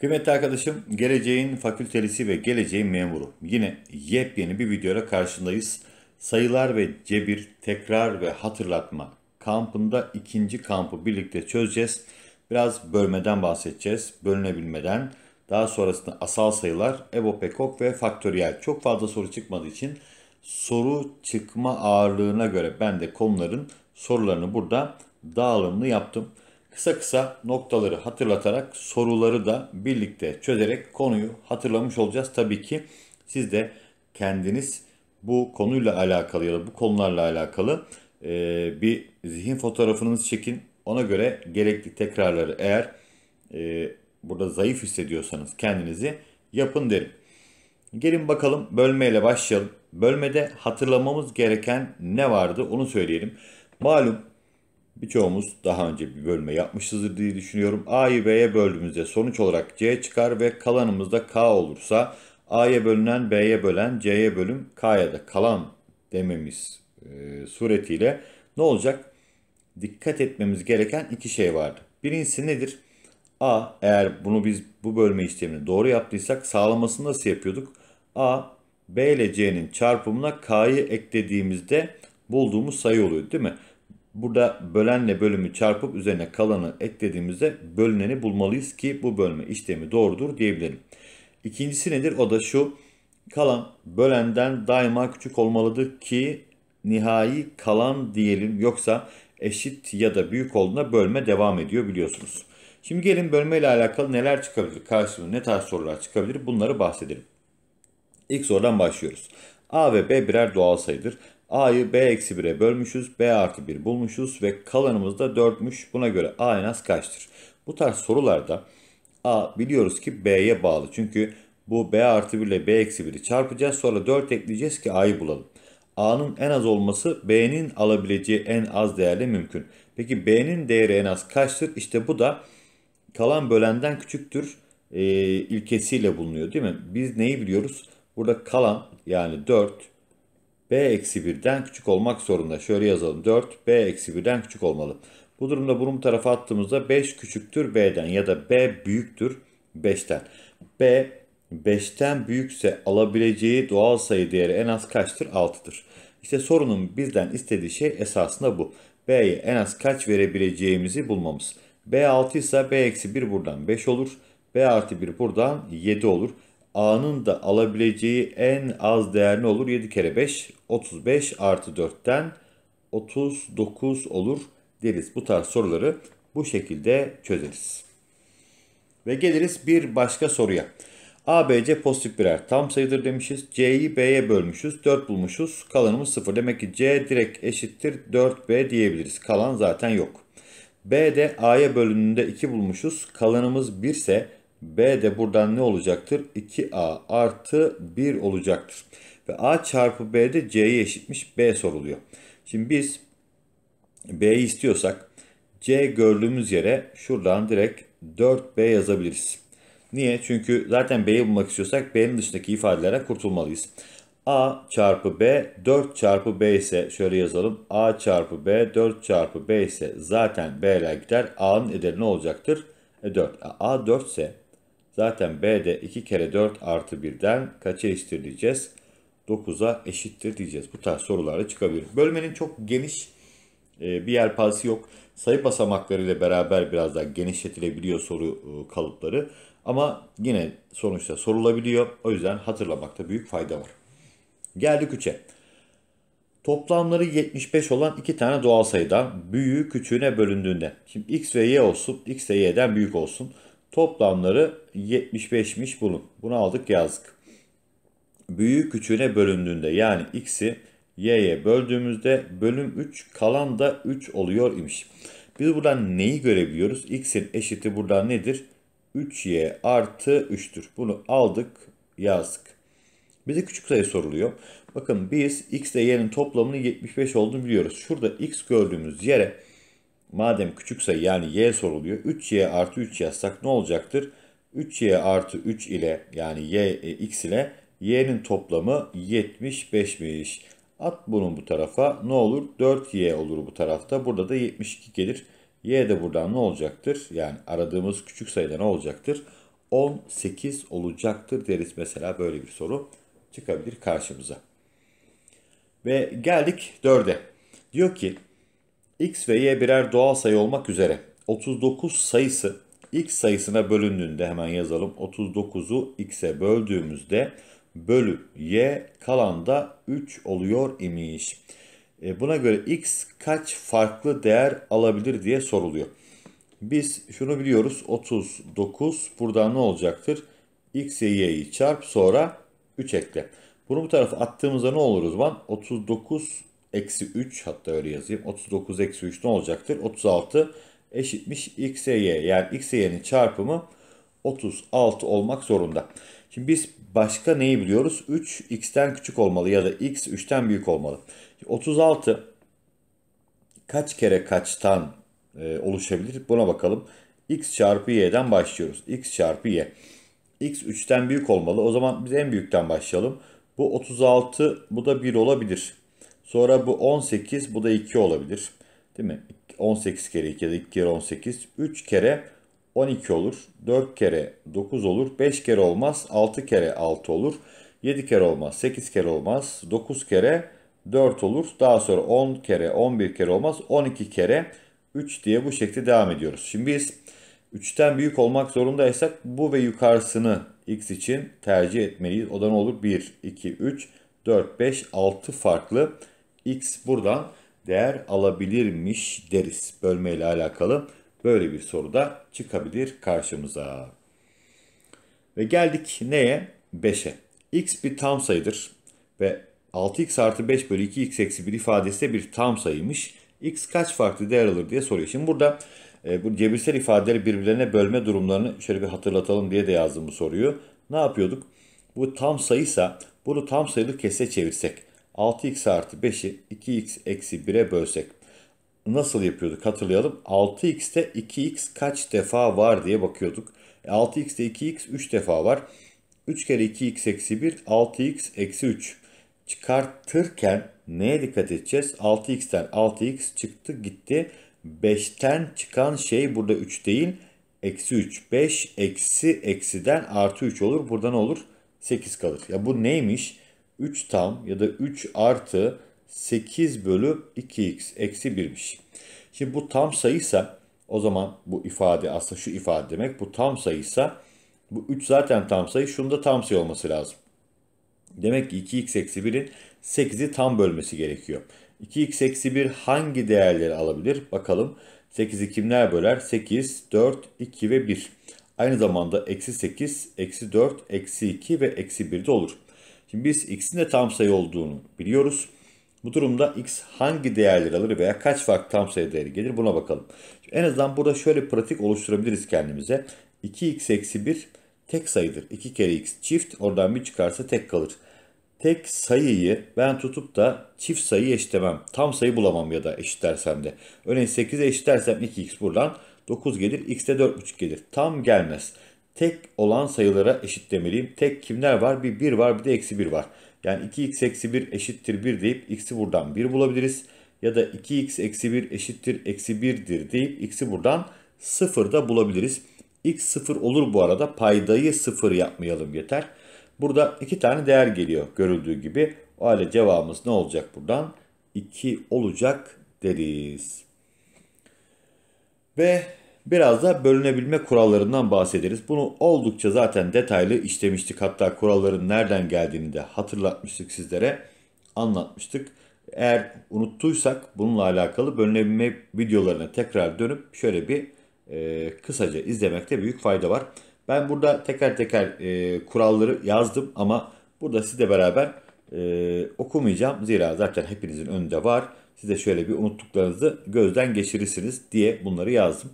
Kıymetli arkadaşım, geleceğin fakültelisi ve geleceğin memuru. Yine yepyeni bir videoyla karşındayız. Sayılar ve cebir, tekrar ve hatırlatma kampında ikinci kampı birlikte çözeceğiz. Biraz bölmeden bahsedeceğiz, bölünebilmeden. Daha sonrasında asal sayılar, ebopekok ve faktöriyel. Çok fazla soru çıkmadığı için soru çıkma ağırlığına göre ben de konuların sorularını burada dağılımlı yaptım. Kısa kısa noktaları hatırlatarak soruları da birlikte çözerek konuyu hatırlamış olacağız. Tabii ki siz de kendiniz bu konuyla alakalı ya da bu konularla alakalı e, bir zihin fotoğrafınızı çekin. Ona göre gerekli tekrarları eğer e, burada zayıf hissediyorsanız kendinizi yapın derim. Gelin bakalım bölmeyle başlayalım. Bölmede hatırlamamız gereken ne vardı onu söyleyelim. Malum Birçoğumuz daha önce bir bölme yapmışızdır diye düşünüyorum. A'yı B'ye böldüğümüzde sonuç olarak C çıkar ve kalanımızda K olursa A'ya bölünen B'ye bölen C'ye bölüm K'ya da kalan dememiz e, suretiyle ne olacak? Dikkat etmemiz gereken iki şey vardı. Birincisi nedir? A eğer bunu biz bu bölme işlemini doğru yaptıysak sağlamasını nasıl yapıyorduk? A B ile C'nin çarpımına K'yı eklediğimizde bulduğumuz sayı oluyor değil mi? Burada bölenle bölümü çarpıp üzerine kalanı eklediğimizde bölüneni bulmalıyız ki bu bölme işlemi doğrudur diyebilirim. İkincisi nedir? O da şu. Kalan bölenden daima küçük olmalıdır ki nihai kalan diyelim. Yoksa eşit ya da büyük olduğunda bölme devam ediyor biliyorsunuz. Şimdi gelin bölme ile alakalı neler çıkabilir? Karşımıza ne tarz sorular çıkabilir? Bunları bahsedelim. İlk sorudan başlıyoruz. A ve B birer doğal sayıdır. A'yı b eksi 1'e bölmüşüz. B artı 1 bulmuşuz ve kalanımız da 4'müş. Buna göre A en az kaçtır? Bu tarz sorularda A biliyoruz ki B'ye bağlı. Çünkü bu B artı 1 ile B eksi 1'i çarpacağız. Sonra 4 ekleyeceğiz ki A'yı bulalım. A'nın en az olması B'nin alabileceği en az değerle mümkün. Peki B'nin değeri en az kaçtır? İşte bu da kalan bölenden küçüktür e, ilkesiyle bulunuyor değil mi? Biz neyi biliyoruz? Burada kalan yani 4 B-1'den küçük olmak zorunda. Şöyle yazalım. 4 B-1'den küçük olmalı. Bu durumda bunu bu tarafa attığımızda 5 küçüktür B'den ya da B büyüktür 5'ten. B 5'ten büyükse alabileceği doğal sayı değeri en az kaçtır? 6'dır. İşte sorunun bizden istediği şey esasında bu. B'ye en az kaç verebileceğimizi bulmamız. B 6 ise B-1 buradan 5 olur. B artı 1 buradan 7 olur. A'nın da alabileceği en az değer ne olur? 7 kere 5, 35 artı 4'ten 39 olur deriz. Bu tarz soruları bu şekilde çözeriz. Ve geliriz bir başka soruya. ABC pozitif birer tam sayıdır demişiz. C'yi B'ye bölmüşüz. 4 bulmuşuz. Kalanımız 0. Demek ki C direkt eşittir 4B diyebiliriz. Kalan zaten yok. B'de A'ya bölününde 2 bulmuşuz. Kalanımız 1 ise B de buradan ne olacaktır? 2A artı 1 olacaktır. Ve A çarpı B de C'ye eşitmiş B soruluyor. Şimdi biz B'yi istiyorsak C gördüğümüz yere şuradan direkt 4B yazabiliriz. Niye? Çünkü zaten B'yi bulmak istiyorsak B'nin dışındaki ifadelere kurtulmalıyız. A çarpı B 4 çarpı B ise şöyle yazalım. A çarpı B 4 çarpı B ise zaten B'ler gider. A'nın ederi ne olacaktır? E 4. A 4 ise Zaten B'de 2 kere 4 artı 1'den kaça eşittir diyeceğiz? 9'a eşittir diyeceğiz. Bu tarz sorularla çıkabilir. Bölmenin çok geniş e, bir yelpazesi yok. Sayı basamaklarıyla beraber biraz daha genişletilebiliyor soru e, kalıpları. Ama yine sonuçta sorulabiliyor. O yüzden hatırlamakta büyük fayda var. Geldik 3'e. Toplamları 75 olan iki tane doğal sayıdan büyüğü küçüğüne bölündüğünde. Şimdi x ve y olsun, x de y'den büyük olsun. Toplamları 75'miş bulun. Bunu aldık yazdık. Büyük küçüğüne bölündüğünde yani x'i y'ye böldüğümüzde bölüm 3 kalan da 3 oluyor imiş. Biz buradan neyi görebiliyoruz? x'in eşiti buradan nedir? 3y artı 3'tür. Bunu aldık yazdık. Bize küçük sayı soruluyor. Bakın biz x ile y'nin toplamının 75 olduğunu biliyoruz. Şurada x gördüğümüz yere madem küçük sayı yani y soruluyor 3y artı 3 yazsak ne olacaktır? 3y artı 3 ile yani y e, x ile y'nin toplamı 75'miş. At bunu bu tarafa ne olur? 4y olur bu tarafta. Burada da 72 gelir. y de buradan ne olacaktır? Yani aradığımız küçük sayıda ne olacaktır? 18 olacaktır deriz mesela böyle bir soru çıkabilir karşımıza. Ve geldik 4'e. Diyor ki x ve y birer doğal sayı olmak üzere 39 sayısı x sayısına bölündüğünde hemen yazalım. 39'u x'e böldüğümüzde bölü y kalan da 3 oluyor imiş. E buna göre x kaç farklı değer alabilir diye soruluyor. Biz şunu biliyoruz 39 buradan ne olacaktır? x ve y'yi çarp sonra 3 ekle. Bunu bu tarafa attığımızda ne oluruz? Ben 39 eksi 3 hatta öyle yazayım. 39 eksi 3 ne olacaktır? 36 eşitmiş x'e y. Yani x'e y'nin çarpımı 36 olmak zorunda. Şimdi biz başka neyi biliyoruz? 3 x'ten küçük olmalı ya da x 3'ten büyük olmalı. 36 kaç kere kaçtan e, oluşabilir? Buna bakalım. x çarpı y'den başlıyoruz. x çarpı y. x 3'ten büyük olmalı. O zaman biz en büyükten başlayalım. Bu 36, bu da 1 olabilir. Sonra bu 18 bu da 2 olabilir. Değil mi? 18 kere 2 ya da 2 kere 18. 3 kere 12 olur. 4 kere 9 olur. 5 kere olmaz. 6 kere 6 olur. 7 kere olmaz. 8 kere olmaz. 9 kere 4 olur. Daha sonra 10 kere 11 kere olmaz. 12 kere 3 diye bu şekilde devam ediyoruz. Şimdi biz 3'ten büyük olmak zorundaysak bu ve yukarısını x için tercih etmeliyiz. O da ne olur? 1, 2, 3, 4, 5, 6 farklı x buradan değer alabilirmiş deriz. Bölme ile alakalı böyle bir soru da çıkabilir karşımıza. Ve geldik neye? 5'e. x bir tam sayıdır ve 6x artı 5 bölü 2x eksi 1 ifadesi de bir tam sayıymış. x kaç farklı değer alır diye soruyor. Şimdi burada e, bu cebirsel ifadeleri birbirlerine bölme durumlarını şöyle bir hatırlatalım diye de yazdım bu soruyu. Ne yapıyorduk? Bu tam sayıysa bunu tam sayılı kese çevirsek. 6x artı 5'i 2x eksi 1'e bölsek nasıl yapıyorduk hatırlayalım. 6x'te 2x kaç defa var diye bakıyorduk. 6x'te 2x 3 defa var. 3 kere 2x eksi 1 6x eksi 3. Çıkartırken neye dikkat edeceğiz? 6x'ten 6x çıktı gitti. 5'ten çıkan şey burada 3 değil. Eksi 3. 5 eksi eksiden artı 3 olur. Burada ne olur? 8 kalır. Ya bu neymiş? 3 tam ya da 3 artı 8 bölü 2x eksi 1'miş. Şimdi bu tam sayıysa o zaman bu ifade aslında şu ifade demek bu tam sayıysa bu 3 zaten tam sayı şunun da tam sayı olması lazım. Demek ki 2x eksi 1'in 8'i tam bölmesi gerekiyor. 2x eksi 1 hangi değerleri alabilir? Bakalım 8'i kimler böler? 8, 4, 2 ve 1. Aynı zamanda eksi 8, eksi 4, eksi 2 ve eksi 1 de olur. Şimdi biz x'in de tam sayı olduğunu biliyoruz. Bu durumda x hangi değerleri alır veya kaç farklı tam sayı değeri gelir buna bakalım. Şimdi en azından burada şöyle pratik oluşturabiliriz kendimize. 2x eksi 1 tek sayıdır. 2 kere x çift oradan bir çıkarsa tek kalır. Tek sayıyı ben tutup da çift sayıyı eşitlemem. Tam sayı bulamam ya da eşitlersem de. Örneğin 8'e eşitlersem 2x buradan 9 gelir. x de 4,5 gelir. Tam gelmez tek olan sayılara eşit demeliyim. Tek kimler var? Bir 1 var bir de eksi 1 var. Yani 2x eksi 1 eşittir 1 deyip x'i buradan 1 bulabiliriz. Ya da 2x eksi 1 eşittir eksi 1'dir deyip x'i buradan 0 da bulabiliriz. x 0 olur bu arada paydayı 0 yapmayalım yeter. Burada iki tane değer geliyor görüldüğü gibi. O halde cevabımız ne olacak buradan? 2 olacak deriz. Ve Biraz da bölünebilme kurallarından bahsederiz. Bunu oldukça zaten detaylı işlemiştik. Hatta kuralların nereden geldiğini de hatırlatmıştık sizlere. Anlatmıştık. Eğer unuttuysak bununla alakalı bölünebilme videolarına tekrar dönüp şöyle bir e, kısaca izlemekte büyük fayda var. Ben burada teker teker e, kuralları yazdım ama burada sizle beraber e, okumayacağım. Zira zaten hepinizin önünde var. Siz de şöyle bir unuttuklarınızı gözden geçirirsiniz diye bunları yazdım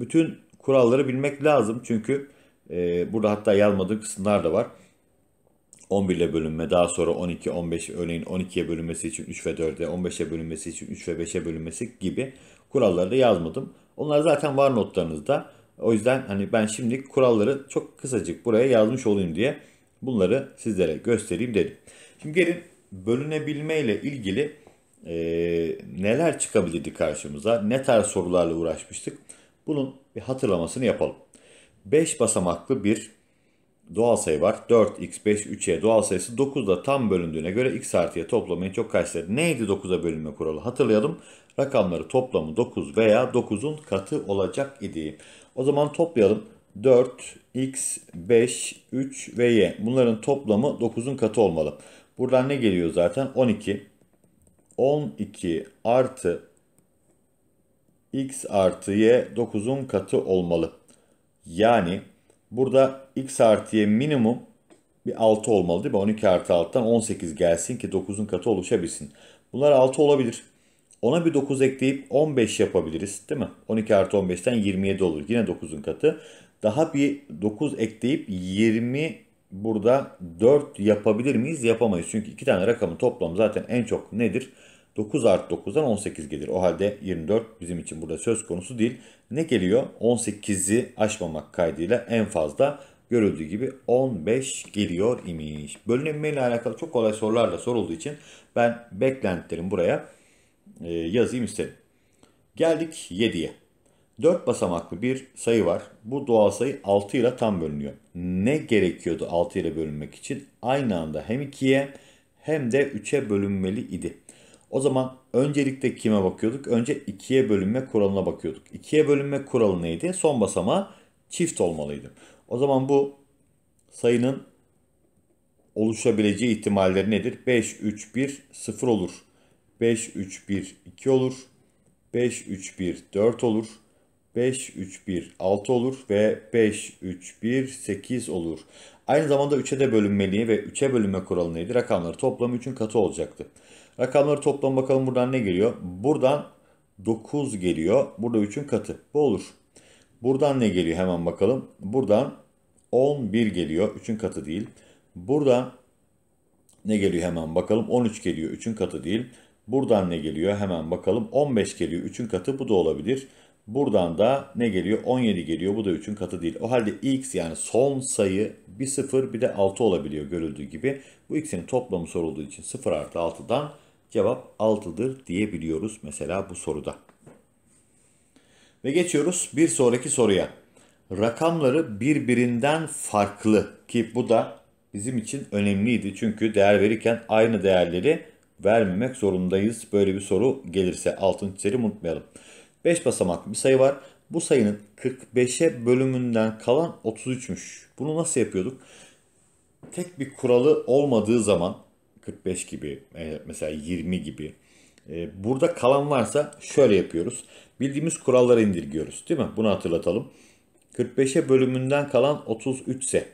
bütün kuralları bilmek lazım. Çünkü e, burada hatta yazmadığı kısımlar da var. 11 ile bölünme, daha sonra 12, 15, örneğin 12'ye bölünmesi için 3 ve 4'e, 15'e bölünmesi için 3 ve 5'e bölünmesi gibi kuralları da yazmadım. Onlar zaten var notlarınızda. O yüzden hani ben şimdi kuralları çok kısacık buraya yazmış olayım diye bunları sizlere göstereyim dedim. Şimdi gelin bölünebilme ile ilgili e, neler çıkabilirdi karşımıza, ne tarz sorularla uğraşmıştık. Bunun bir hatırlamasını yapalım. 5 basamaklı bir doğal sayı var. 4x, 5, 3y doğal sayısı 9'da tam bölündüğüne göre x artı y toplamı çok karşıladı. Neydi 9'a bölünme kuralı? Hatırlayalım. Rakamları toplamı 9 veya 9'un katı olacak idi. O zaman toplayalım. 4, x, 5, 3 ve y. Bunların toplamı 9'un katı olmalı. Buradan ne geliyor zaten? 12. 12 artı x artı y 9'un katı olmalı. Yani burada x artı y minimum bir 6 olmalı değil mi? 12 artı 6'dan 18 gelsin ki 9'un katı oluşabilsin. Bunlar 6 olabilir. Ona bir 9 ekleyip 15 yapabiliriz değil mi? 12 artı 15'ten 27 olur. Yine 9'un katı. Daha bir 9 ekleyip 20 burada 4 yapabilir miyiz? Yapamayız. Çünkü iki tane rakamın toplamı zaten en çok nedir? 9 artı 9'dan 18 gelir. O halde 24 bizim için burada söz konusu değil. Ne geliyor? 18'i aşmamak kaydıyla en fazla görüldüğü gibi 15 geliyor imiş. Bölünme ile alakalı çok kolay sorularla sorulduğu için ben beklentilerim buraya e, yazayım istedim. Geldik 7'ye. 4 basamaklı bir sayı var. Bu doğal sayı 6 ile tam bölünüyor. Ne gerekiyordu 6 ile bölünmek için? Aynı anda hem 2'ye hem de 3'e bölünmeli idi. O zaman öncelikle kime bakıyorduk? Önce ikiye bölünme kuralına bakıyorduk. İkiye bölünme kuralı neydi? Son basama çift olmalıydı. O zaman bu sayının oluşabileceği ihtimalleri nedir? 5, 3, 1, 0 olur. 5, 3, 1, 2 olur. 5, 3, 1, 4 olur. 5, 3, 1, 6 olur ve 5, 3, 1, 8 olur. Aynı zamanda 3'e de bölünmeliği ve 3'e bölünme kuralı neydi? Rakamları toplam 3'ün katı olacaktı. Rakamları toplam bakalım buradan ne geliyor? Buradan 9 geliyor. Burada 3'ün katı. Bu olur. Buradan ne geliyor hemen bakalım. Buradan 11 geliyor. 3'ün katı değil. Buradan ne geliyor hemen bakalım. 13 geliyor. 3'ün katı değil. Buradan ne geliyor hemen bakalım. 15 geliyor. 3'ün katı bu da olabilir. Buradan da ne geliyor? 17 geliyor. Bu da 3'ün katı değil. O halde x yani son sayı bir 0 bir de 6 olabiliyor görüldüğü gibi. Bu x'in toplamı sorulduğu için 0 artı 6'dan Cevap 6'dır diyebiliyoruz mesela bu soruda. Ve geçiyoruz bir sonraki soruya. Rakamları birbirinden farklı ki bu da bizim için önemliydi. Çünkü değer verirken aynı değerleri vermemek zorundayız. Böyle bir soru gelirse altın çizelim unutmayalım. 5 basamak bir sayı var. Bu sayının 45'e bölümünden kalan 33'müş. Bunu nasıl yapıyorduk? Tek bir kuralı olmadığı zaman 45 gibi e, mesela 20 gibi. E, burada kalan varsa şöyle yapıyoruz. Bildiğimiz kuralları indirgiyoruz değil mi? Bunu hatırlatalım. 45'e bölümünden kalan 33 ise.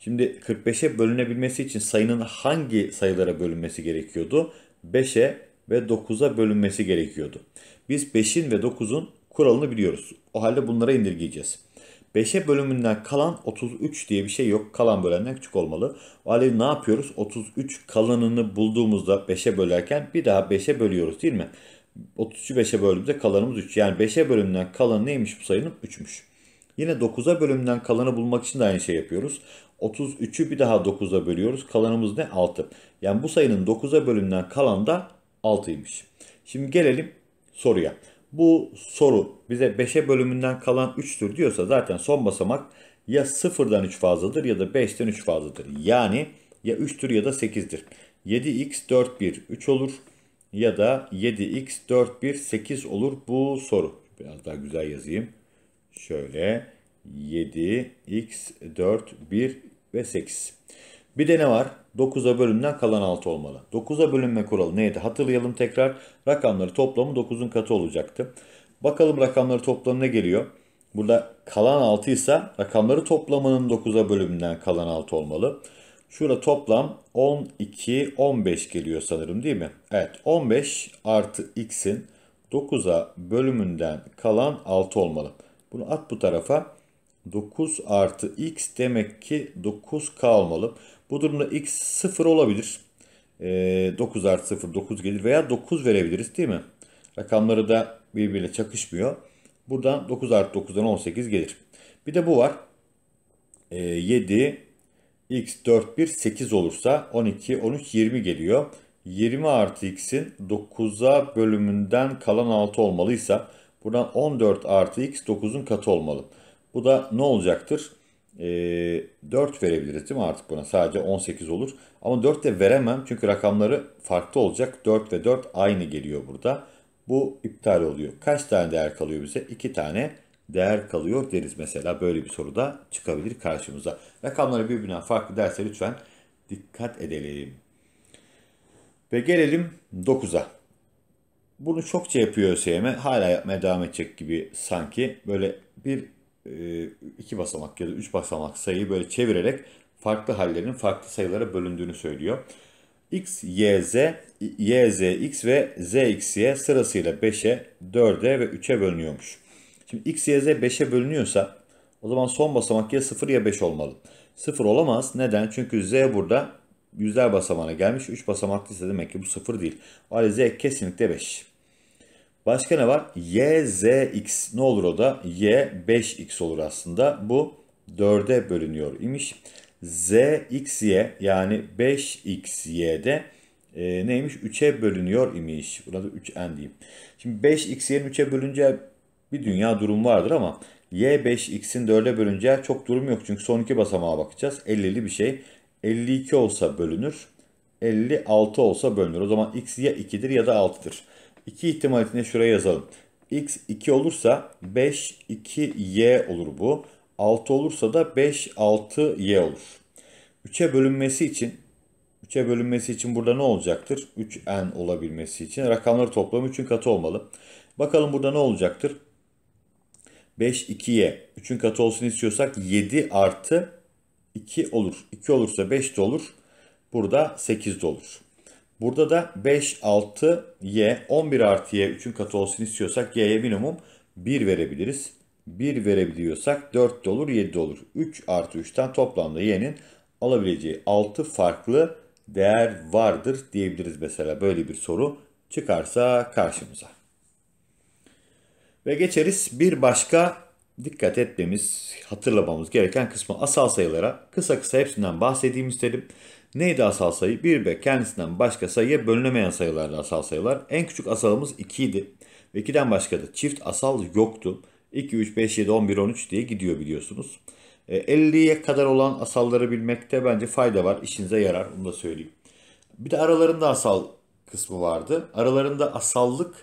Şimdi 45'e bölünebilmesi için sayının hangi sayılara bölünmesi gerekiyordu? 5'e ve 9'a bölünmesi gerekiyordu. Biz 5'in ve 9'un kuralını biliyoruz. O halde bunlara indirgeyeceğiz. 5'e bölümünden kalan 33 diye bir şey yok. Kalan bölenden küçük olmalı. O halde ne yapıyoruz? 33 kalanını bulduğumuzda 5'e bölerken bir daha 5'e bölüyoruz değil mi? 33'ü 5'e böldüğümüzde kalanımız 3. Yani 5'e bölümünden kalan neymiş bu sayının? 3'müş. Yine 9'a bölümünden kalanı bulmak için de aynı şey yapıyoruz. 33'ü bir daha 9'a bölüyoruz. Kalanımız ne? 6. Yani bu sayının 9'a bölümünden kalan da 6'ymış. Şimdi gelelim soruya bu soru bize 5'e bölümünden kalan 3'tür diyorsa zaten son basamak ya 0'dan 3 fazladır ya da 5'ten 3 fazladır. Yani ya 3'tür ya da 8'dir. 7x 4 1 3 olur ya da 7x 4 1 8 olur bu soru. Biraz daha güzel yazayım. Şöyle 7x 4 1 ve 8. Bir de ne var? 9'a bölünden kalan 6 olmalı. 9'a bölünme kuralı neydi? Hatırlayalım tekrar. Rakamları toplamı 9'un katı olacaktı. Bakalım rakamları toplamı ne geliyor? Burada kalan 6 ise rakamları toplamının 9'a bölümünden kalan 6 olmalı. Şurada toplam 12, 15 geliyor sanırım değil mi? Evet 15 artı x'in 9'a bölümünden kalan 6 olmalı. Bunu at bu tarafa. 9 artı x demek ki 9k olmalı. Bu durumda x 0 olabilir. E, ee, 9 artı 0 9 gelir veya 9 verebiliriz değil mi? Rakamları da birbiriyle çakışmıyor. Buradan 9 artı 9'dan 18 gelir. Bir de bu var. E, ee, 7 x 4 1 8 olursa 12 13 20 geliyor. 20 artı x'in 9'a bölümünden kalan 6 olmalıysa buradan 14 artı x 9'un katı olmalı. Bu da ne olacaktır? E, ee, 4 verebiliriz değil mi artık buna? Sadece 18 olur. Ama 4 de veremem çünkü rakamları farklı olacak. 4 ve 4 aynı geliyor burada. Bu iptal oluyor. Kaç tane değer kalıyor bize? 2 tane değer kalıyor deriz mesela. Böyle bir soru da çıkabilir karşımıza. Rakamları birbirinden farklı derse lütfen dikkat edelim. Ve gelelim 9'a. Bunu çokça yapıyor ÖSYM. Hala yapmaya devam edecek gibi sanki. Böyle bir e, iki basamak ya da üç basamak sayıyı böyle çevirerek farklı hallerin farklı sayılara bölündüğünü söylüyor. X, Y, Z, Y, Z, X ve Z, X, Y sırasıyla 5'e, 4'e ve 3'e bölünüyormuş. Şimdi X, Y, Z 5'e bölünüyorsa o zaman son basamak ya 0 ya 5 olmalı. 0 olamaz. Neden? Çünkü Z burada yüzler basamağına gelmiş. 3 basamaklıysa demek ki bu 0 değil. O halde Z kesinlikle 5. Başka ne var? YZX ne olur o da? Y 5X olur aslında. Bu 4'e bölünüyor imiş. ZXY yani 5XY de e, neymiş? 3'e bölünüyor imiş. Burada 3N diyeyim. Şimdi 5XY'nin 3'e bölünce bir dünya durum vardır ama Y5X'in 4'e bölünce çok durum yok. Çünkü son iki basamağa bakacağız. 50'li bir şey. 52 olsa bölünür. 56 olsa bölünür. O zaman X ya 2'dir ya da 6'dır. İki ihtimal içinde şuraya yazalım. X 2 olursa 5 2 Y olur bu. 6 olursa da 5 6 Y olur. 3'e bölünmesi için 3'e bölünmesi için burada ne olacaktır? 3n olabilmesi için rakamları toplamı 3'ün katı olmalı. Bakalım burada ne olacaktır? 5 y 3'ün katı olsun istiyorsak 7 artı 2 olur. 2 olursa 5 de olur. Burada 8 de olur. Burada da 5, 6, y, 11 artı y 3'ün katı olsun istiyorsak y'ye minimum 1 verebiliriz. 1 verebiliyorsak 4 de olur 7 de olur. 3 artı 3'ten toplamda y'nin alabileceği 6 farklı değer vardır diyebiliriz mesela böyle bir soru çıkarsa karşımıza. Ve geçeriz bir başka dikkat etmemiz, hatırlamamız gereken kısmı asal sayılara. Kısa kısa hepsinden bahsedeyim istedim. Neydi asal sayı? 1 ve kendisinden başka sayıya bölünemeyen sayılardı asal sayılar. En küçük asalımız 2 idi. Ve 2'den başka da çift asal yoktu. 2, 3, 5, 7, 11, 13 diye gidiyor biliyorsunuz. 50'ye e, kadar olan asalları bilmekte bence fayda var. İşinize yarar. Onu da söyleyeyim. Bir de aralarında asal kısmı vardı. Aralarında asallık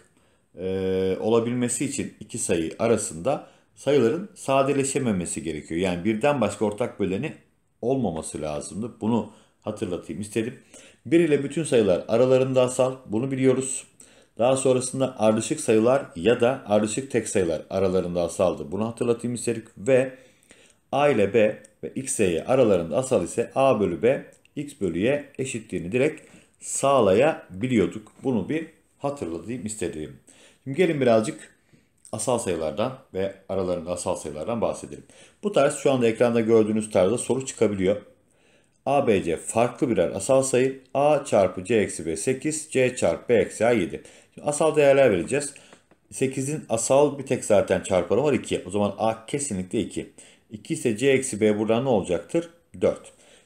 e, olabilmesi için iki sayı arasında sayıların sadeleşememesi gerekiyor. Yani birden başka ortak böleni olmaması lazımdı. Bunu hatırlatayım istedim. 1 ile bütün sayılar aralarında asal bunu biliyoruz. Daha sonrasında ardışık sayılar ya da ardışık tek sayılar aralarında asaldı. Bunu hatırlatayım istedik ve a ile b ve x y aralarında asal ise a bölü b x bölü y eşitliğini direkt sağlayabiliyorduk. Bunu bir hatırlatayım istedim. Şimdi gelin birazcık asal sayılardan ve aralarında asal sayılardan bahsedelim. Bu tarz şu anda ekranda gördüğünüz tarzda soru çıkabiliyor. ABC farklı birer asal sayı. A çarpı C eksi B 8, C çarpı B eksi A 7. Şimdi asal değerler vereceğiz. 8'in asal bir tek zaten çarpanı var 2. O zaman A kesinlikle 2. 2 ise C eksi B buradan ne olacaktır? 4.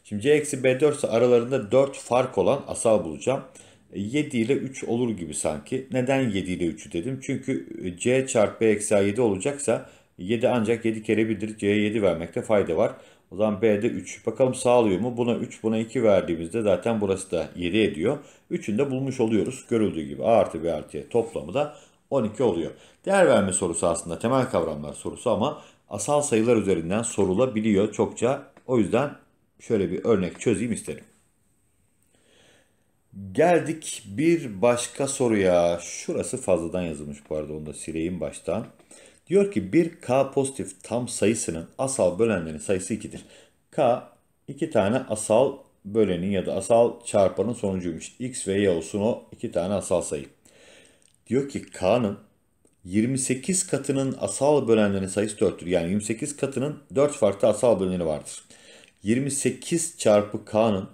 Şimdi C eksi B 4 ise aralarında 4 fark olan asal bulacağım. 7 e, ile 3 olur gibi sanki. Neden 7 ile 3'ü dedim? Çünkü e, C çarpı B eksi A 7 olacaksa 7 ancak 7 kere 1'dir. C'ye 7 vermekte fayda var. O zaman B'de 3. Bakalım sağlıyor mu? Buna 3, buna 2 verdiğimizde zaten burası da 7 ediyor. 3'ünü de bulmuş oluyoruz. Görüldüğü gibi A artı B artı toplamı da 12 oluyor. Değer verme sorusu aslında temel kavramlar sorusu ama asal sayılar üzerinden sorulabiliyor çokça. O yüzden şöyle bir örnek çözeyim isterim. Geldik bir başka soruya. Şurası fazladan yazılmış bu arada onu da sileyim baştan. Diyor ki bir k pozitif tam sayısının asal bölenlerin sayısı 2'dir. k iki tane asal bölenin ya da asal çarpanın sonucuymuş. x ve y olsun o iki tane asal sayı. Diyor ki k'nın 28 katının asal bölenlerin sayısı 4'tür. Yani 28 katının 4 farklı asal böleni vardır. 28 çarpı k'nın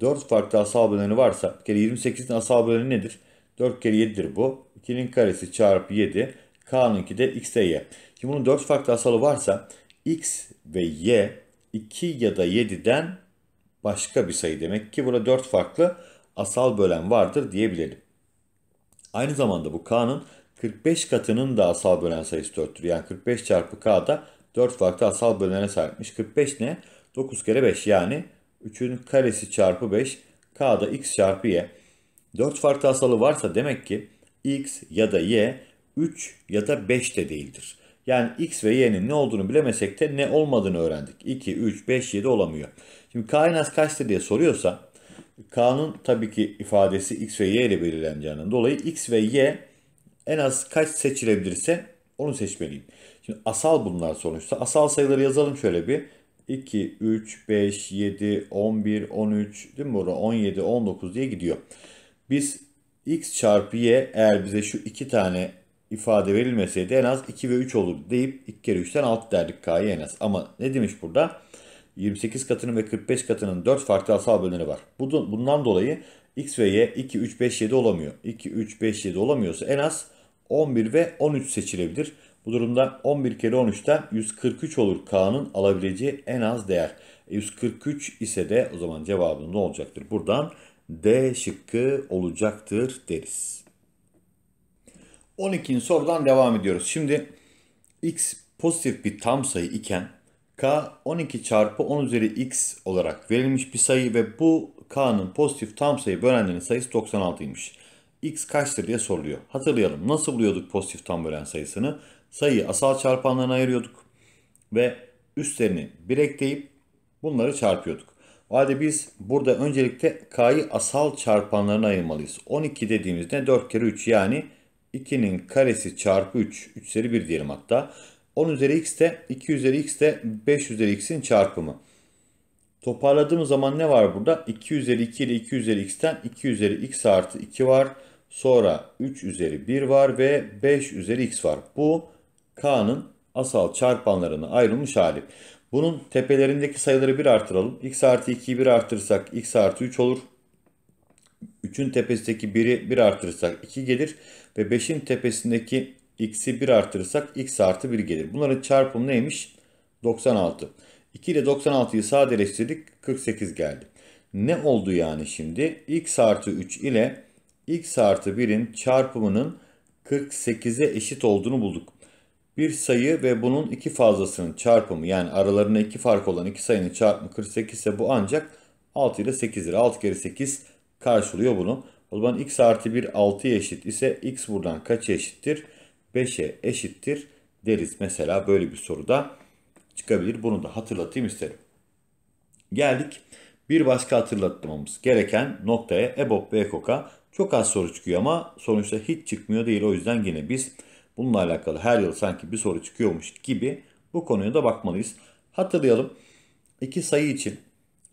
4 farklı asal böleni varsa bir kere 28'in asal böleni nedir? 4 kere 7'dir bu. 2'nin karesi çarpı 7. K'nınki de X ve Y. Şimdi bunun 4 farklı asalı varsa X ve Y 2 ya da 7'den başka bir sayı demek ki burada 4 farklı asal bölen vardır diyebilelim. Aynı zamanda bu K'nın 45 katının da asal bölen sayısı 4'tür. Yani 45 çarpı K'da da 4 farklı asal bölene sahipmiş. 45 ne? 9 kere 5 yani 3'ün karesi çarpı 5. K'da x çarpı y. 4 farklı asalı varsa demek ki x ya da y 3 ya da 5 de değildir. Yani x ve y'nin ne olduğunu bilemesek de ne olmadığını öğrendik. 2, 3, 5, 7 olamıyor. Şimdi k en az kaçtı diye soruyorsa k'nın tabii ki ifadesi x ve y ile belirleneceğinden dolayı x ve y en az kaç seçilebilirse onu seçmeliyim. Şimdi asal bunlar sonuçta. Asal sayıları yazalım şöyle bir. 2, 3, 5, 7, 11, 13 değil mi burada 17, 19 diye gidiyor. Biz x çarpı y eğer bize şu iki tane ifade verilmeseydi en az 2 ve 3 olur deyip 2 kere 3'ten 6 derdik K'yı en az. Ama ne demiş burada? 28 katının ve 45 katının 4 farklı asal bölümleri var. Bundan dolayı x ve y 2, 3, 5, 7 olamıyor. 2, 3, 5, 7 olamıyorsa en az 11 ve 13 seçilebilir. Bu durumda 11 kere 13'ten 143 olur K'nın alabileceği en az değer. 143 e, ise de o zaman cevabın ne olacaktır? Buradan D şıkkı olacaktır deriz. 12. sorudan devam ediyoruz. Şimdi x pozitif bir tam sayı iken k 12 çarpı 10 üzeri x olarak verilmiş bir sayı ve bu k'nın pozitif tam sayı bölenlerin sayısı 96'ymış. x kaçtır diye soruluyor. Hatırlayalım nasıl buluyorduk pozitif tam bölen sayısını? Sayıyı asal çarpanlarına ayırıyorduk ve üstlerini 1 ekleyip bunları çarpıyorduk. O halde biz burada öncelikle k'yı asal çarpanlarına ayırmalıyız. 12 dediğimizde 4 kere 3 yani 2'nin karesi çarpı 3. 3 üzeri 1 diyelim hatta. 10 üzeri x de 2 üzeri x de 5 üzeri x'in çarpımı. Toparladığımız zaman ne var burada? 2 üzeri 2 ile 2 üzeri x'ten 2 üzeri x artı 2 var. Sonra 3 üzeri 1 var ve 5 üzeri x var. Bu k'nın asal çarpanlarına ayrılmış hali. Bunun tepelerindeki sayıları bir artıralım. x artı 2'yi 1 artırırsak x artı 3 olur. 3'ün tepesindeki 1'i 1 artırırsak 2 gelir ve 5'in tepesindeki x'i 1 artırırsak x artı 1 gelir. Bunların çarpımı neymiş? 96. 2 ile 96'yı sadeleştirdik 48 geldi. Ne oldu yani şimdi? x artı 3 ile x artı 1'in çarpımının 48'e eşit olduğunu bulduk. Bir sayı ve bunun iki fazlasının çarpımı yani aralarında iki fark olan iki sayının çarpımı 48 ise bu ancak 6 ile 8'dir. 6 kere 8 karşılıyor bunu. O zaman x artı 1 6'ya eşit ise x buradan kaç eşittir? 5'e eşittir deriz. Mesela böyle bir soruda çıkabilir. Bunu da hatırlatayım isterim. Geldik bir başka hatırlatmamız gereken noktaya EBOB ve EKOK'a çok az soru çıkıyor ama sonuçta hiç çıkmıyor değil. O yüzden yine biz bununla alakalı her yıl sanki bir soru çıkıyormuş gibi bu konuya da bakmalıyız. Hatırlayalım İki sayı için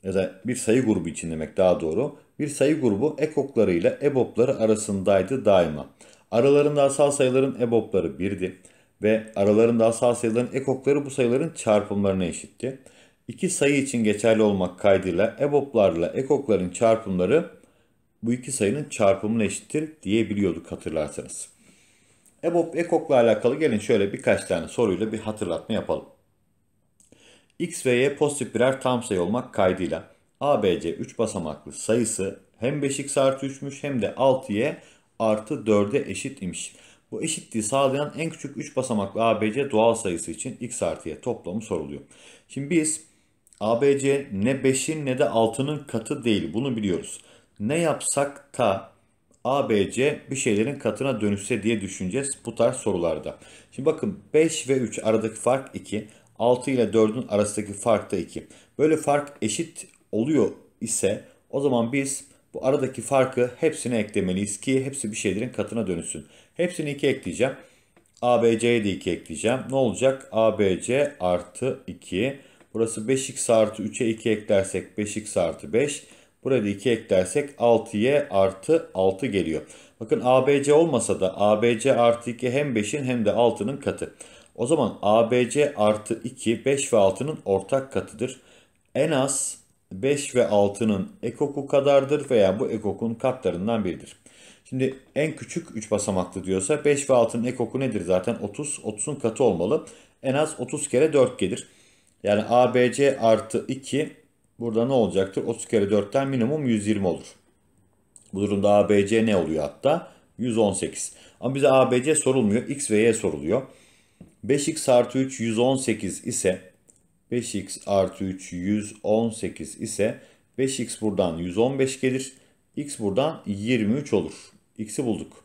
ya da bir sayı grubu için demek daha doğru bir sayı grubu ekokları ile ebopları arasındaydı daima. Aralarında asal sayıların ebopları 1'di ve aralarında asal sayıların ekokları bu sayıların çarpımlarına eşitti. İki sayı için geçerli olmak kaydıyla eboplarla ekokların çarpımları bu iki sayının çarpımına eşittir diyebiliyorduk hatırlarsanız. ebop ekokla alakalı gelin şöyle birkaç tane soruyla bir hatırlatma yapalım. X ve Y pozitif birer tam sayı olmak kaydıyla ABC 3 basamaklı sayısı hem 5x artı 3'müş hem de 6 artı 4'e eşit imiş. Bu eşitliği sağlayan en küçük 3 basamaklı ABC doğal sayısı için x artı toplamı soruluyor. Şimdi biz ABC ne 5'in ne de 6'nın katı değil bunu biliyoruz. Ne yapsak da ABC bir şeylerin katına dönüşse diye düşüneceğiz bu tarz sorularda. Şimdi bakın 5 ve 3 aradaki fark 2. 6 ile 4'ün arasındaki fark da 2. Böyle fark eşit oluyor ise o zaman biz bu aradaki farkı hepsine eklemeliyiz ki hepsi bir şeylerin katına dönüşsün. Hepsini 2 ekleyeceğim. ABC'ye de 2 ekleyeceğim. Ne olacak? ABC artı 2. Burası 5x artı 3'e 2 eklersek 5x artı 5. Buraya da 2 eklersek 6y artı 6 geliyor. Bakın ABC olmasa da ABC artı 2 hem 5'in hem de 6'nın katı. O zaman ABC artı 2 5 ve 6'nın ortak katıdır. En az 5 ve 6'nın ekoku kadardır veya bu ekokun katlarından biridir. Şimdi en küçük 3 basamaklı diyorsa 5 ve 6'nın ekoku nedir zaten 30. 30'un katı olmalı. En az 30 kere 4 gelir. Yani ABC artı 2 burada ne olacaktır? 30 kere 4'ten minimum 120 olur. Bu durumda ABC ne oluyor hatta? 118. Ama bize ABC sorulmuyor. X ve Y soruluyor. 5x artı 3 118 ise 5x artı 3 118 ise 5x buradan 115 gelir. x buradan 23 olur. x'i bulduk.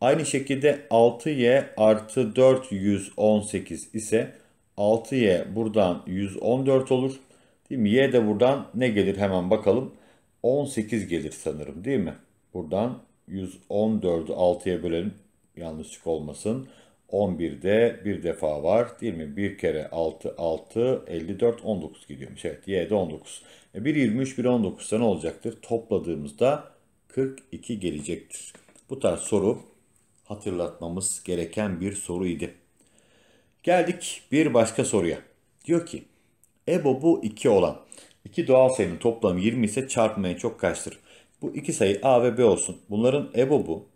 Aynı şekilde 6y artı 4 118 ise 6y buradan 114 olur. Değil mi? Y de buradan ne gelir hemen bakalım. 18 gelir sanırım değil mi? Buradan 114'ü 6'ya bölelim. Yanlışlık olmasın. 11'de bir defa var değil mi? 1 kere 6, 6, 54, 19 gidiyormuş. Evet Y'de 19. 1, 23, 1, 19 ne olacaktır? Topladığımızda 42 gelecektir. Bu tarz soru hatırlatmamız gereken bir soru idi. Geldik bir başka soruya. Diyor ki EBO bu 2 olan 2 doğal sayının toplamı 20 ise çarpma en çok kaçtır? Bu iki sayı A ve B olsun. Bunların EBOB'u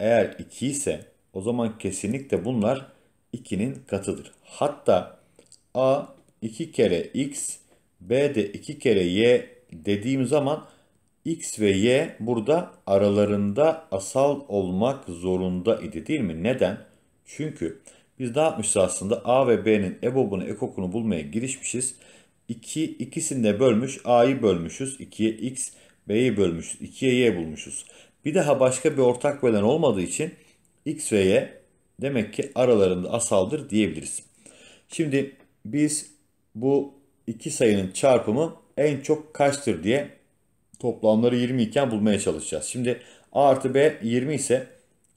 eğer 2 ise o zaman kesinlikle bunlar 2'nin katıdır. Hatta A 2 kere X, B de 2 kere Y dediğim zaman X ve Y burada aralarında asal olmak zorunda idi değil mi? Neden? Çünkü biz ne yapmışız aslında? A ve B'nin EBOB'unu, ekokunu bulmaya girişmişiz. 2, ikisini de bölmüş. A'yı bölmüşüz. 2'ye X, B'yi bölmüşüz. 2'ye Y bulmuşuz. Bir daha başka bir ortak bölen olmadığı için X ve Y demek ki aralarında asaldır diyebiliriz. Şimdi biz bu iki sayının çarpımı en çok kaçtır diye toplamları 20 iken bulmaya çalışacağız. Şimdi A artı B 20 ise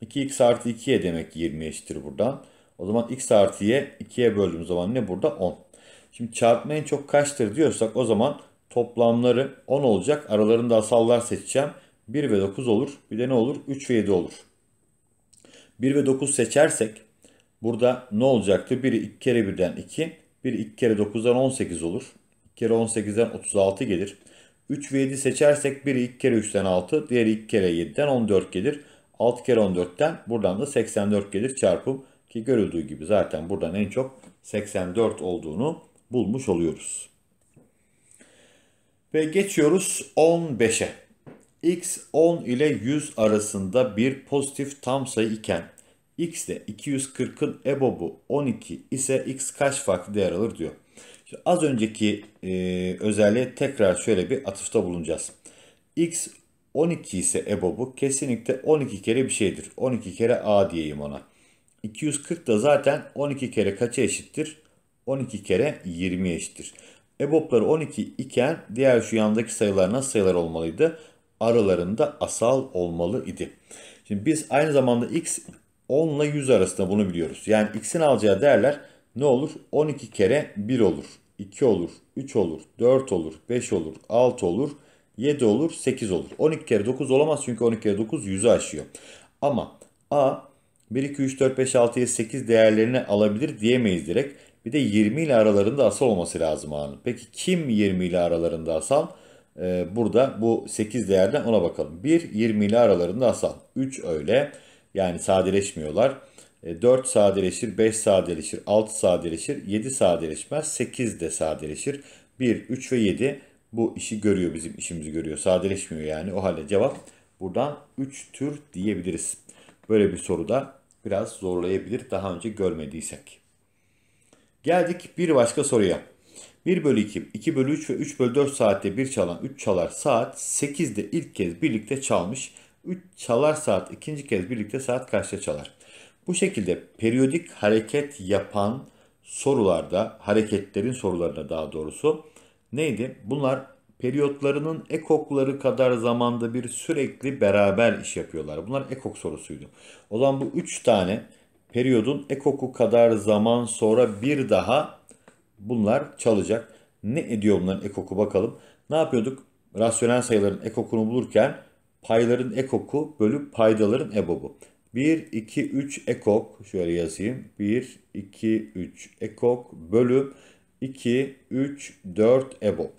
2x artı 2y demek 20 eşittir buradan. O zaman x artı y 2'ye böldüğümüz zaman ne burada? 10. Şimdi çarpma en çok kaçtır diyorsak o zaman toplamları 10 olacak. Aralarında asallar seçeceğim. 1 ve 9 olur. Bir de ne olur? 3 ve 7 olur. 1 ve 9 seçersek burada ne olacaktı? 1'i 2 kere 1'den 2, 1'i 2 kere 9'dan 18 olur. 2 kere 18'den 36 gelir. 3 ve 7 seçersek biri 2 kere 3'ten 6, diğeri 2 kere 7'den 14 gelir. 6 kere 14'ten buradan da 84 gelir çarpım ki görüldüğü gibi zaten buradan en çok 84 olduğunu bulmuş oluyoruz. Ve geçiyoruz 15'e x 10 ile 100 arasında bir pozitif tam sayı iken x de 240'ın ebobu 12 ise x kaç farklı değer alır diyor. Şimdi az önceki e, özelliğe tekrar şöyle bir atıfta bulunacağız. x 12 ise ebobu kesinlikle 12 kere bir şeydir. 12 kere a diyeyim ona. 240 da zaten 12 kere kaça eşittir? 12 kere 20 eşittir. EBOB'ları 12 iken diğer şu yandaki sayılar nasıl sayılar olmalıydı? aralarında asal olmalı idi. Şimdi biz aynı zamanda x 10 ile 100 arasında bunu biliyoruz. Yani x'in alacağı değerler ne olur? 12 kere 1 olur, 2 olur, 3 olur, 4 olur, 5 olur, 6 olur, 7 olur, 8 olur. 12 kere 9 olamaz çünkü 12 kere 9 100'ü aşıyor. Ama a 1, 2, 3, 4, 5, 6, 7, 8 değerlerini alabilir diyemeyiz direkt. Bir de 20 ile aralarında asal olması lazım A'nın. Peki kim 20 ile aralarında asal? Ee, burada bu 8 değerden ona bakalım. 1 20 ile aralarında asal. 3 öyle yani sadeleşmiyorlar. 4 ee, sadeleşir, 5 sadeleşir, 6 sadeleşir, 7 sadeleşmez, 8 de sadeleşir. 1, 3 ve 7 bu işi görüyor, bizim işimizi görüyor. Sadeleşmiyor yani. O halde cevap buradan 3 tür diyebiliriz. Böyle bir soruda biraz zorlayabilir daha önce görmediysek. Geldik bir başka soruya. 1 bölü 2, 2 bölü 3 ve 3 bölü 4 saatte bir çalan 3 çalar saat 8'de ilk kez birlikte çalmış. 3 çalar saat ikinci kez birlikte saat kaçta çalar? Bu şekilde periyodik hareket yapan sorularda, hareketlerin sorularında daha doğrusu neydi? Bunlar periyotlarının ekokları kadar zamanda bir sürekli beraber iş yapıyorlar. Bunlar ekok sorusuydu. Olan bu 3 tane periyodun ekoku kadar zaman sonra bir daha Bunlar çalacak. Ne ediyor bunların ekoku bakalım. Ne yapıyorduk? Rasyonel sayıların ekokunu bulurken payların ekoku bölü paydaların ebobu. 1, 2, 3 ekok. Şöyle yazayım. 1, 2, 3 ekok bölü 2, 3, 4 ebob.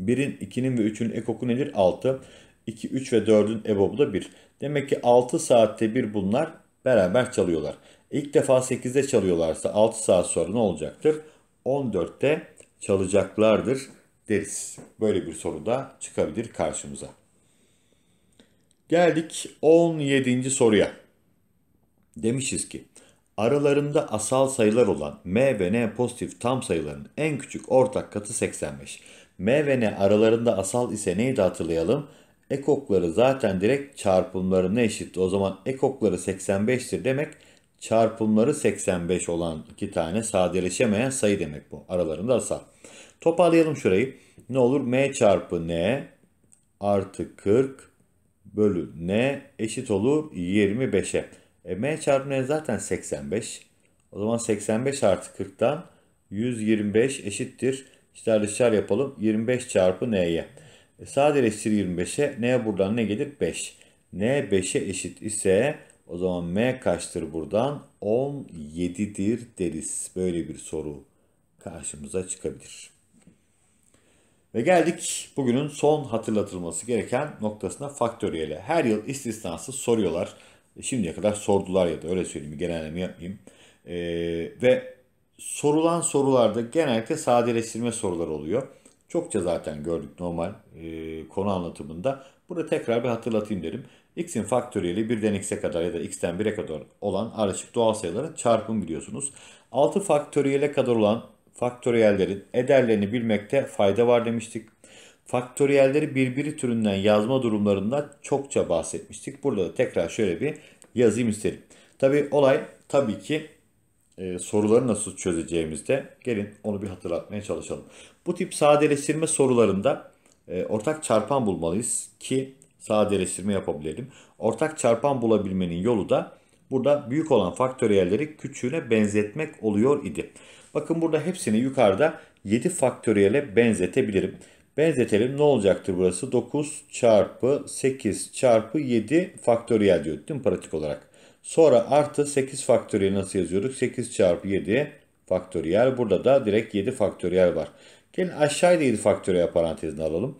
1'in, 2'nin ve 3'ün ekoku nedir? 6. 2, 3 ve 4'ün ebobu da 1. Demek ki 6 saatte bir bunlar beraber çalıyorlar. İlk defa 8'de çalıyorlarsa 6 saat sonra ne olacaktır? 14'te çalacaklardır deriz. Böyle bir soru da çıkabilir karşımıza. Geldik 17. soruya. Demişiz ki aralarında asal sayılar olan M ve N pozitif tam sayıların en küçük ortak katı 85. M ve N aralarında asal ise neydi hatırlayalım? Ekokları zaten direkt çarpımlarına eşitti. O zaman ekokları 85'tir demek çarpımları 85 olan iki tane sadeleşemeyen sayı demek bu. Aralarında asal. Toparlayalım şurayı. Ne olur? M çarpı N artı 40 bölü N eşit olur 25'e. E, M çarpı N zaten 85. O zaman 85 artı 40'tan 125 eşittir. İşler dışarı yapalım. 25 çarpı N'ye. E, sadeleştir 25'e. N buradan ne gelir? 5. N 5'e eşit ise o zaman M kaçtır buradan? 17'dir deriz. Böyle bir soru karşımıza çıkabilir. Ve geldik bugünün son hatırlatılması gereken noktasına faktöriyele. Her yıl istisnasız soruyorlar. E, şimdiye kadar sordular ya da öyle söyleyeyim genelleme yapmayayım. Ee, ve sorulan sorularda genellikle sadeleştirme soruları oluyor. Çokça zaten gördük normal e, konu anlatımında. Burada tekrar bir hatırlatayım derim x'in faktöriyeli 1'den x'e kadar ya da x'ten 1'e kadar olan ardışık doğal sayıların çarpım biliyorsunuz. 6 faktöriyele kadar olan faktöriyellerin ederlerini bilmekte fayda var demiştik. Faktöriyelleri birbiri türünden yazma durumlarında çokça bahsetmiştik. Burada da tekrar şöyle bir yazayım isterim. Tabi olay tabii ki e, soruları nasıl çözeceğimizde gelin onu bir hatırlatmaya çalışalım. Bu tip sadeleştirme sorularında e, ortak çarpan bulmalıyız ki sadeleştirme yapabilelim. Ortak çarpan bulabilmenin yolu da burada büyük olan faktöriyelleri küçüğüne benzetmek oluyor idi. Bakın burada hepsini yukarıda 7 faktöriyele benzetebilirim. Benzetelim ne olacaktır burası? 9 çarpı 8 çarpı 7 faktöriyel diyor değil mi pratik olarak? Sonra artı 8 faktöriyel nasıl yazıyorduk? 8 çarpı 7 faktöriyel. Burada da direkt 7 faktöriyel var. Gelin aşağıya da 7 faktöriyel parantezine alalım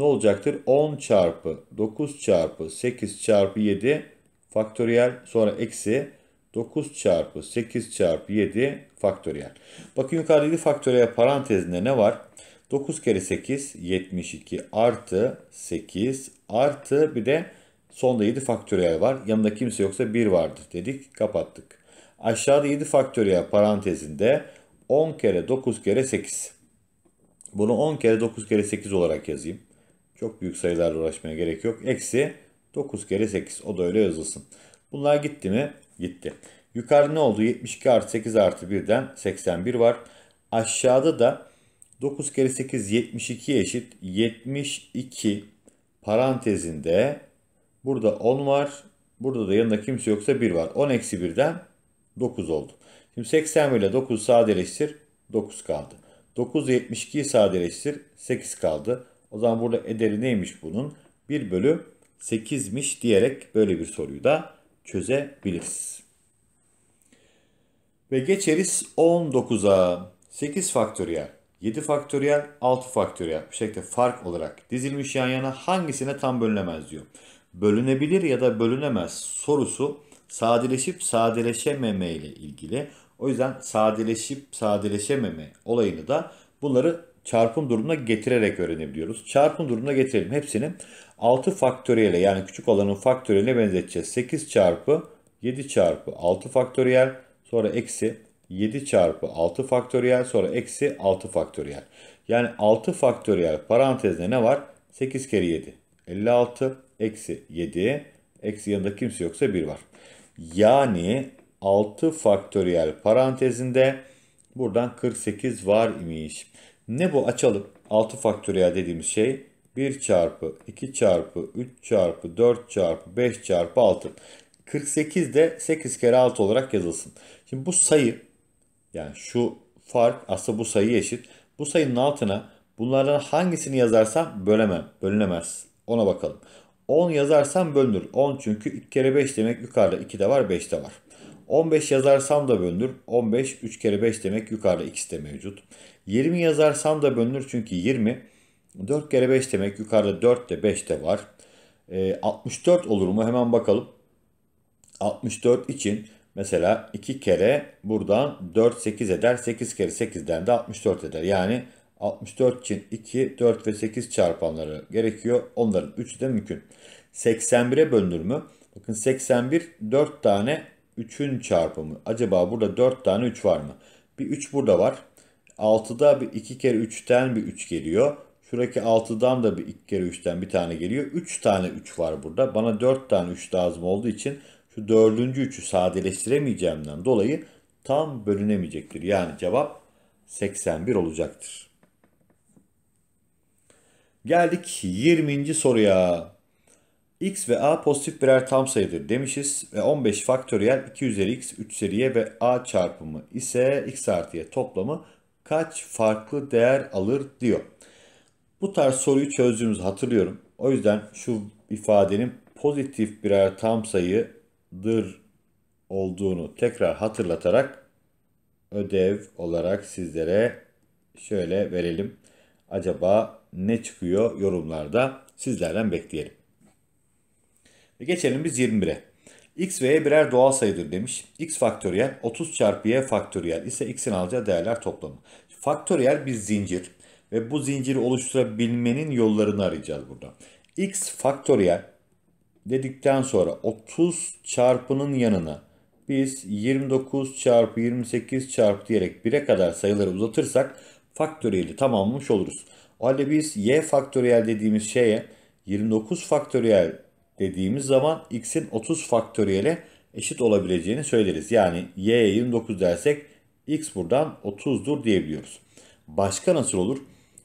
ne olacaktır? 10 çarpı 9 çarpı 8 çarpı 7 faktöriyel sonra eksi 9 çarpı 8 çarpı 7 faktöriyel. Bakın yukarıda 7 faktöriyel parantezinde ne var? 9 kere 8 72 artı 8 artı bir de sonda 7 faktöriyel var. Yanında kimse yoksa 1 vardır dedik kapattık. Aşağıda 7 faktöriyel parantezinde 10 kere 9 kere 8. Bunu 10 kere 9 kere 8 olarak yazayım. Çok büyük sayılarla uğraşmaya gerek yok. Eksi 9 kere 8 o da öyle yazılsın. Bunlar gitti mi? Gitti. Yukarıda ne oldu? 72 artı 8 artı 1'den 81 var. Aşağıda da 9 kere 8 72 eşit 72 parantezinde burada 10 var. Burada da yanında kimse yoksa 1 var. 10 eksi 1'den 9 oldu. Şimdi 81 ile 9 sadeleştir 9 kaldı. 9 ile 72'yi sadeleştir 8 kaldı. O zaman burada ederi neymiş bunun? 1 bölü 8'miş diyerek böyle bir soruyu da çözebiliriz. Ve geçeriz 19'a. 8 faktöriyel, 7 faktöriyel, 6 faktöriyel bu şekilde fark olarak dizilmiş yan yana hangisine tam bölünemez diyor. Bölünebilir ya da bölünemez sorusu sadeleşip sadeleşememe ile ilgili. O yüzden sadeleşip sadeleşememe olayını da bunları çarpım durumuna getirerek öğrenebiliyoruz. Çarpım durumuna getirelim. Hepsini 6 faktöriyele yani küçük olanın faktöriyeline benzeteceğiz. 8 çarpı 7 çarpı 6 faktöriyel sonra eksi 7 çarpı 6 faktöriyel sonra eksi 6 faktöriyel. Yani 6 faktöriyel parantezde ne var? 8 kere 7. 56 eksi 7 eksi yanında kimse yoksa 1 var. Yani 6 faktöriyel parantezinde buradan 48 var imiş. Ne bu açalım 6 faktöriyel dediğimiz şey 1 çarpı 2 çarpı 3 çarpı 4 çarpı 5 çarpı 6. 48 de 8 kere 6 olarak yazılsın. Şimdi bu sayı yani şu fark aslında bu sayı eşit. Bu sayının altına bunlardan hangisini yazarsam bölemem. Bölünemez. Ona bakalım. 10 yazarsam bölünür. 10 çünkü 2 kere 5 demek yukarıda 2 de var 5 de var. 15 yazarsam da bölünür. 15 3 kere 5 demek yukarıda x de mevcut. 20 yazarsam da bölünür çünkü 20 4 kere 5 demek yukarıda 4 de 5 de var. E, ee, 64 olur mu hemen bakalım. 64 için mesela 2 kere buradan 4 8 eder. 8 kere 8'den de 64 eder. Yani 64 için 2, 4 ve 8 çarpanları gerekiyor. Onların 3'ü de mümkün. 81'e bölünür mü? Bakın 81 4 tane 3'ün çarpımı. Acaba burada 4 tane 3 var mı? Bir 3 burada var. 6'da bir 2 kere 3'ten bir 3 geliyor. Şuradaki 6'dan da bir 2 kere 3'ten bir tane geliyor. 3 tane 3 var burada. Bana 4 tane 3 lazım olduğu için şu 4. 3'ü sadeleştiremeyeceğimden dolayı tam bölünemeyecektir. Yani cevap 81 olacaktır. Geldik 20. soruya. X ve A pozitif birer tam sayıdır demişiz ve 15 faktöriyel 2 üzeri X 3 seriye ve A çarpımı ise X artıya toplamı kaç farklı değer alır diyor. Bu tarz soruyu çözdüğümüzü hatırlıyorum. O yüzden şu ifadenin pozitif birer tam sayıdır olduğunu tekrar hatırlatarak ödev olarak sizlere şöyle verelim. Acaba ne çıkıyor yorumlarda sizlerden bekleyelim geçelim biz 21'e. X ve Y birer doğal sayıdır demiş. X faktöriyel 30 çarpı Y faktöriyel ise X'in alacağı değerler toplamı. Faktöriyel bir zincir ve bu zinciri oluşturabilmenin yollarını arayacağız burada. X faktöriyel dedikten sonra 30 çarpının yanına biz 29 çarpı 28 çarpı diyerek 1'e kadar sayıları uzatırsak faktöriyeli tamamlamış oluruz. O halde biz y faktöriyel dediğimiz şeye 29 faktöriyel dediğimiz zaman x'in 30 faktöriyele eşit olabileceğini söyleriz. Yani y'ye 29 dersek x buradan 30'dur diyebiliyoruz. Başka nasıl olur?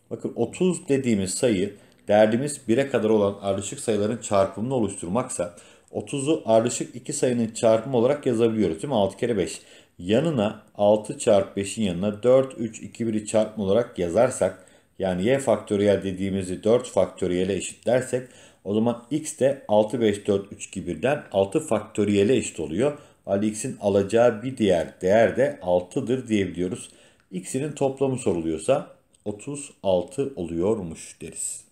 Bakın 30 dediğimiz sayı derdimiz 1'e kadar olan ardışık sayıların çarpımını oluşturmaksa 30'u ardışık 2 sayının çarpımı olarak yazabiliyoruz değil mi? 6 kere 5. Yanına 6 çarp 5'in yanına 4, 3, 2, 1'i çarpım olarak yazarsak yani y faktöriyel dediğimizi 4 faktöriyele eşitlersek o zaman x de 6, 5, 4, 3, 2, 1'den 6 faktöriyele eşit oluyor. Ali x'in alacağı bir diğer değer de 6'dır diyebiliyoruz. X'inin toplamı soruluyorsa 36 oluyormuş deriz.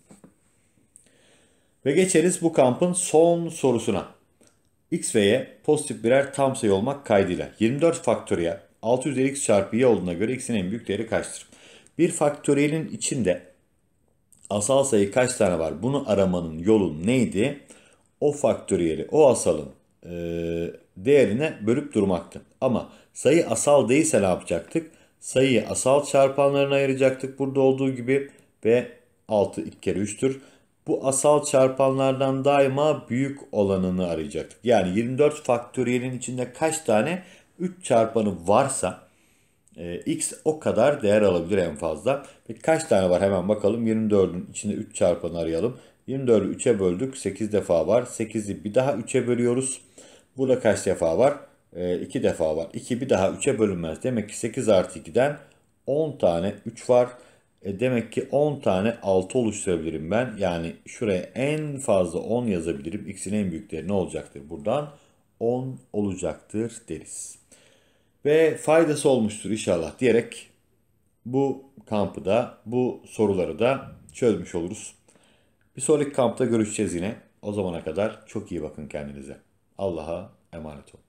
Ve geçeriz bu kampın son sorusuna. X ve Y pozitif birer tam sayı olmak kaydıyla 24 faktöriyel 600 x çarpı y olduğuna göre x'in en büyük değeri kaçtır? Bir faktöriyelin içinde asal sayı kaç tane var? Bunu aramanın yolu neydi? O faktöriyeli, o asalın e, değerine bölüp durmaktı. Ama sayı asal değilse ne yapacaktık? Sayıyı asal çarpanlarına ayıracaktık burada olduğu gibi ve 6 2 kere 3'tür. Bu asal çarpanlardan daima büyük olanını arayacaktık. Yani 24 faktöriyelin içinde kaç tane 3 çarpanı varsa ee, x o kadar değer alabilir en fazla. Peki kaç tane var hemen bakalım. 24'ün içinde 3 çarpanı arayalım. 24'ü 3'e böldük. 8 defa var. 8'i bir daha 3'e bölüyoruz. Burada kaç defa var? E, ee, 2 defa var. 2 bir daha 3'e bölünmez. Demek ki 8 artı 2'den 10 tane 3 var. E, demek ki 10 tane 6 oluşturabilirim ben. Yani şuraya en fazla 10 yazabilirim. X'in en büyükleri ne olacaktır? Buradan 10 olacaktır deriz ve faydası olmuştur inşallah diyerek bu kampı da bu soruları da çözmüş oluruz. Bir sonraki kampta görüşeceğiz yine. O zamana kadar çok iyi bakın kendinize. Allah'a emanet olun.